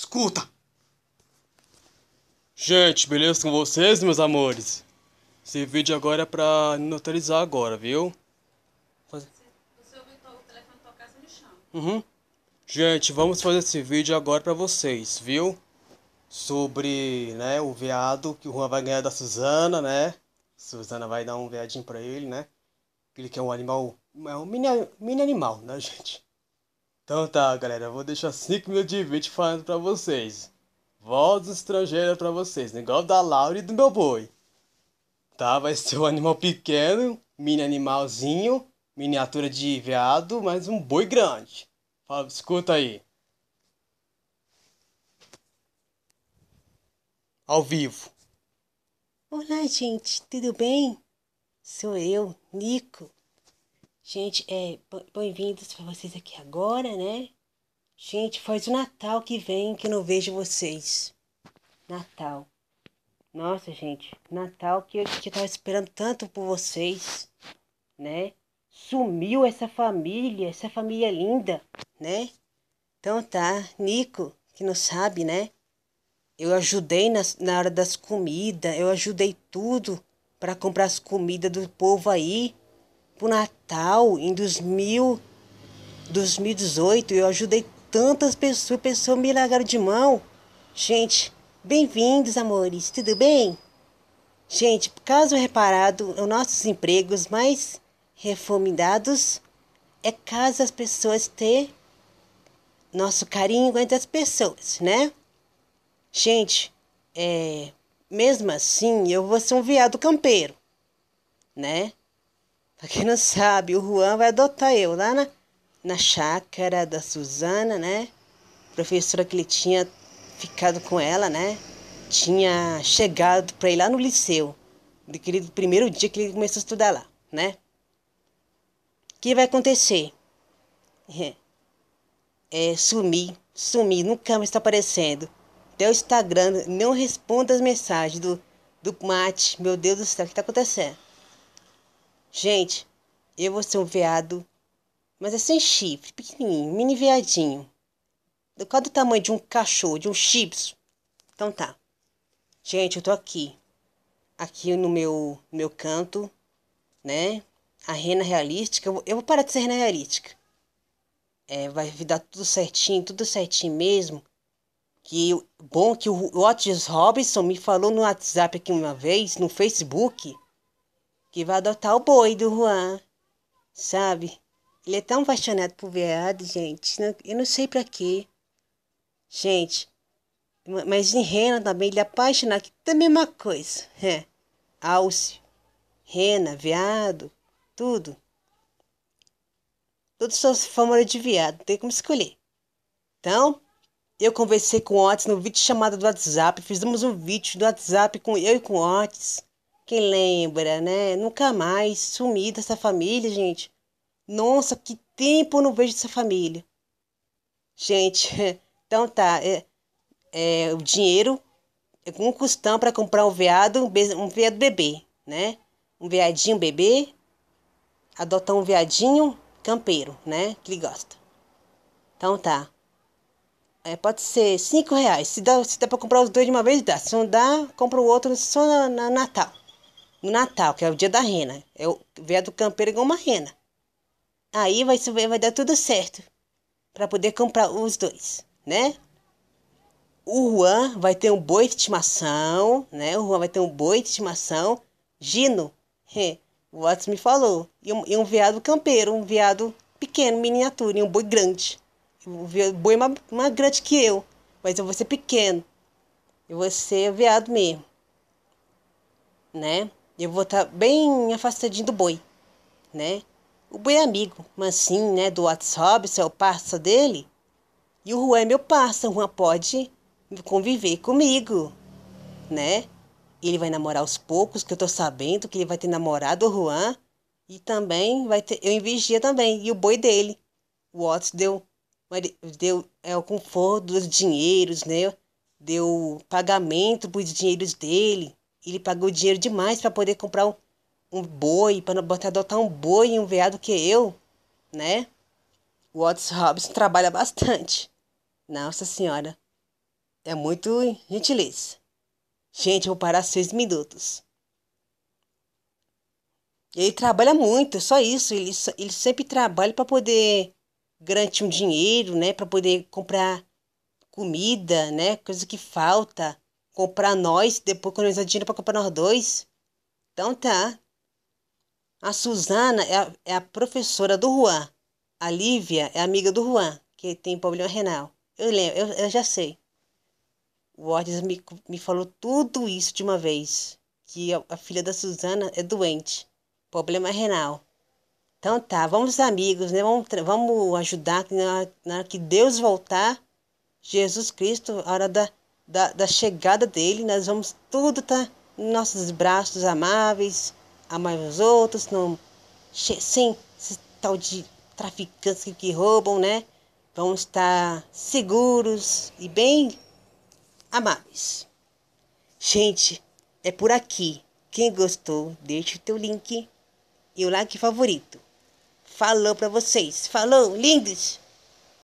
Escuta! Gente, beleza com vocês, meus amores? Esse vídeo agora é pra notarizar agora, viu? Faz... Se eu o telefone tocar, você me chama. Uhum. Gente, vamos fazer esse vídeo agora pra vocês, viu? Sobre, né, o veado que o Juan vai ganhar da Suzana, né? Suzana vai dar um veadinho pra ele, né? Ele é um animal, é um mini, mini animal, né, gente? Então tá, galera, eu vou deixar 5 minutos de vídeo falando pra vocês. Voz estrangeira pra vocês, né? igual da Laura e do meu boi. Tá, vai ser um animal pequeno, mini animalzinho, miniatura de veado, mas um boi grande. Fala, escuta aí. Ao vivo. Olá, gente, tudo bem? Sou eu, Nico. Gente, é, bem-vindos para vocês aqui agora, né? Gente, faz o Natal que vem que não vejo vocês. Natal. Nossa, gente, Natal que eu, que eu tava esperando tanto por vocês, né? Sumiu essa família, essa família linda, né? Então tá, Nico, que não sabe, né? Eu ajudei na, na hora das comidas, eu ajudei tudo para comprar as comidas do povo aí, para o Natal em 2000, 2018. Eu ajudei tantas pessoas, pessoas me largaram de mão. Gente, bem-vindos, amores, tudo bem? Gente, caso reparado, os nossos empregos mais refomindados é caso as pessoas ter nosso carinho entre as pessoas, né? Gente, é, mesmo assim, eu vou ser um viado campeiro, né? Para quem não sabe, o Juan vai adotar eu lá na, na chácara da Suzana, né? Professora que ele tinha ficado com ela, né? Tinha chegado para ir lá no liceu, daquele primeiro dia que ele começou a estudar lá, né? O que vai acontecer? É, é sumir, sumir, nunca mais está aparecendo. Até o Instagram não responde as mensagens do, do Mate. Meu Deus do céu, o que está acontecendo? Gente, eu vou ser um veado, mas é sem chifre, pequenininho, mini veadinho. Do qual do tamanho de um cachorro, de um chips. Então tá. Gente, eu tô aqui. Aqui no meu, meu canto, né? A rena realística. Eu vou parar de ser rena realística. É, vai dar tudo certinho, tudo certinho mesmo. Que bom que o Otis Robinson me falou no WhatsApp aqui uma vez, no Facebook que vai adotar o boi do Juan, sabe? Ele é tão apaixonado por veado, gente. Eu não sei para quê. Gente, mas em Rena também ele é apaixonado, que é a mesma coisa. É. Alce, Rena, veado, tudo. Todos são fama de veado, não tem como escolher. Então, eu conversei com o Otis no vídeo chamado do WhatsApp. Fizemos um vídeo do WhatsApp com eu e com o Otis. Quem lembra, né? Nunca mais sumir dessa família, gente. Nossa, que tempo eu não vejo dessa família. Gente, então tá. É, é o dinheiro é um custão para comprar um veado, um veado bebê, né? Um veadinho bebê, adotar um veadinho campeiro, né? Que ele gosta. Então tá. É, pode ser cinco reais. Se dá, se dá pra comprar os dois de uma vez, dá. Se não dá, compra o outro só na, na Natal no Natal, que é o dia da rena. É o viado campeiro igual uma rena. Aí vai, vai dar tudo certo para poder comprar os dois, né? O Juan vai ter um boi de estimação, né? O Juan vai ter um boi de estimação. Gino, o Watts me falou. E um, e um veado campeiro, um veado pequeno, miniatura, e um boi grande. Um boi é mais, mais grande que eu, mas eu vou ser pequeno. Eu vou ser veado mesmo, né? eu vou estar tá bem afastadinho do boi, né? O boi é amigo, sim, né? Do WhatsApp, isso é o parça dele. E o Juan é meu parça, o Juan pode conviver comigo, né? Ele vai namorar aos poucos, que eu tô sabendo que ele vai ter namorado o Juan. E também vai ter. Eu invigia também. E o boi dele. O Otis deu, deu é, o conforto dos dinheiros, né? Deu pagamento por os dinheiros dele. Ele pagou dinheiro demais para poder comprar um, um boi, para botar adotar um boi e um veado que eu, né? O Otis Robson trabalha bastante. Nossa senhora. É muito gentileza. Gente, eu vou parar seis minutos. Ele trabalha muito, só isso. Ele, ele sempre trabalha para poder garantir um dinheiro, né? Para poder comprar comida, né? Coisa que falta comprar nós, depois economizar dinheiro para comprar nós dois. Então tá. A Suzana é a, é a, professora do Juan. A Lívia é amiga do Juan, que tem problema renal. Eu lembro, eu, eu já sei. O Ordes me, me falou tudo isso de uma vez. Que a, a filha da Suzana é doente. Problema renal. Então tá, vamos amigos, né? Vamos, vamos ajudar na, na que Deus voltar, Jesus Cristo, a hora da da, da chegada dele, nós vamos tudo tá em nossos braços amáveis, amar os outros, não, sem esse tal de traficantes que, que roubam, né? vamos estar seguros e bem amáveis. Gente, é por aqui. Quem gostou, deixa o teu link e o like favorito. Falou para vocês. Falou, lindos!